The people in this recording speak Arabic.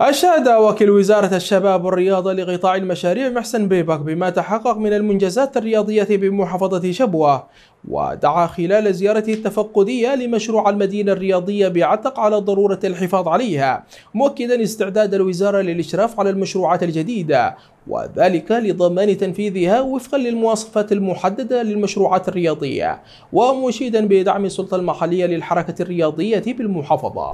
أشاد وكيل وزارة الشباب والرياضة لقطاع المشاريع محسن بيبك بما تحقق من المنجزات الرياضية بمحافظة شبوة ودعا خلال زيارته التفقدية لمشروع المدينة الرياضية بعتق على ضرورة الحفاظ عليها مؤكدا استعداد الوزارة للإشراف على المشروعات الجديدة وذلك لضمان تنفيذها وفقا للمواصفات المحددة للمشروعات الرياضية ومشيدا بدعم السلطة المحلية للحركة الرياضية بالمحافظة